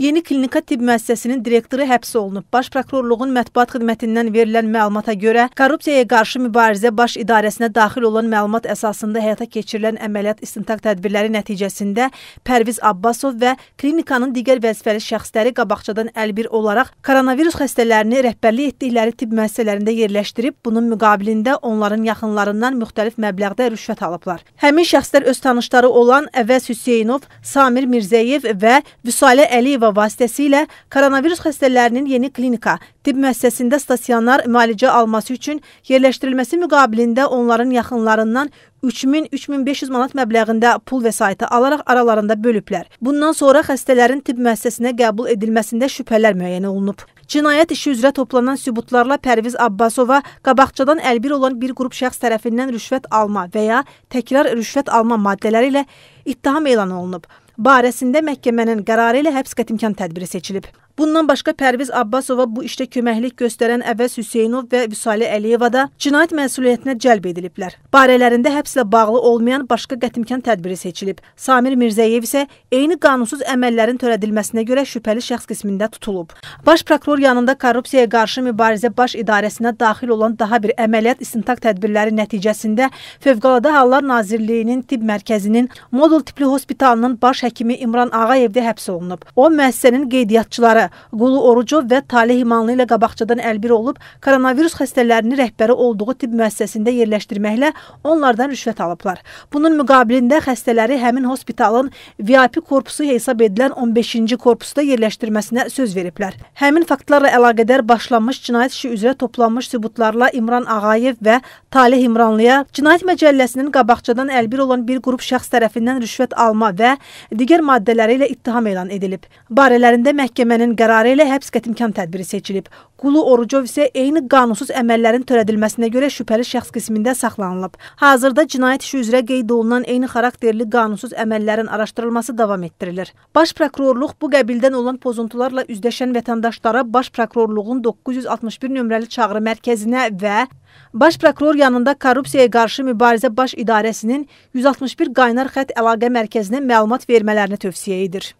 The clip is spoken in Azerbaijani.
Yeni klinika tibb müəssisəsinin direktoru həbs olunub. Baş prokurorluğun mətbuat xidmətindən verilən məlumata görə korrupsiyaya qarşı mübarizə baş idarəsinə daxil olan məlumat əsasında həyata keçirilən əməliyyat istintaq tədbirləri nəticəsində Pərviz Abbasov və klinikanın digər vəzifəli şəxsləri qabaqcadan əlbir olaraq koronavirus xəstələrini rəhbərlik etdikləri tibb müəssisələrində yerləşdirib, bunun müqabilində onların yaxınlarından müxtəlif məbləğdə rüşvət alıblar. Həmin şəxslər öz tanışları olan Əvəz Hüseynov, Samir Mirzəyev və Vüsalə Əliyev Yusifzadəyeva vasitəsilə koronavirus xəstələrinin yeni klinika, tibb müəssisəsində stasionar müalicə alması üçün yerləşdirilməsi müqabilində onların yaxınlarından 3000-3500 manat məbləğində pul vəsaiti alaraq aralarında bölüblər. Bundan sonra xəstələrin tibb müəssisəsinə qəbul edilməsində şübhələr müəyyən olunub. Cinayət işi üzrə toplanan sübutlarla Pərviz Abbasova qabaqcadan əlbir olan bir qrup şəxs tərəfindən rüşvət alma və ya təkrar rüşvət alma maddələri ilə ittiham elan olunub barəsində məhkəmənin qərarı ilə həbs qətimkan tədbiri seçilib. Bundan başqa Pərviz Abbasova bu işdə köməklik göstərən Əvəz Hüseynov və Vüsalə Əliyeva da cinayət məsuliyyətinə cəlb ediliblər. Barələrində həbslə bağlı olmayan başqa qətimkan tədbiri seçilib. Samir Mirzəyev isə eyni qanunsuz əməllərin törədilməsinə görə şübhəli şəxs qismində tutulub. Baş prokuror yanında korrupsiyaya qarşı mübarizə baş idarəsinə daxil olan daha bir əməliyyat istintaq tədbirləri nəticəsində Fövqəladə Hallar Nazirliyinin tibb mərkəzinin modul tipli hospitalının baş həkimi İmran Ağayev də həbs olunub. O müəssisənin qeydiyyatçıları rəhbərləri Qulu Orucov və Talih İmanlı ilə qabaqcadan əlbir olub, koronavirus xəstələrini rəhbəri olduğu tibb müəssisəsində yerləşdirməklə onlardan rüşvət alıblar. Bunun müqabilində xəstələri həmin hospitalın VIP korpusu hesab edilən 15-ci korpusda yerləşdirməsinə söz veriblər. Həmin faktlarla əlaqədar başlanmış cinayət işi üzrə toplanmış sübutlarla İmran Ağayev və Talih İmranlıya Cinayət Məcəlləsinin qabaqcadan əlbir olan bir qrup şəxs tərəfindən rüşvət alma və digər maddələri ilə ittiham elan edilib. Barələrində məhkəmənin məhkəmənin qərarı ilə həbs qətimkan tədbiri seçilib. Qulu Orucov isə eyni qanunsuz əməllərin törədilməsinə görə şübhəli şəxs qismində saxlanılıb. Hazırda cinayət işi üzrə qeyd olunan eyni xarakterli qanunsuz əməllərin araşdırılması davam etdirilir. Baş prokurorluq bu qəbildən olan pozuntularla üzləşən vətəndaşlara Baş prokurorluğun 961 nömrəli çağrı mərkəzinə və Baş prokuror yanında korrupsiyaya qarşı mübarizə baş idarəsinin 161 qaynar xətt əlaqə mərkəzinə məlumat vermələrini tövsiyə edir.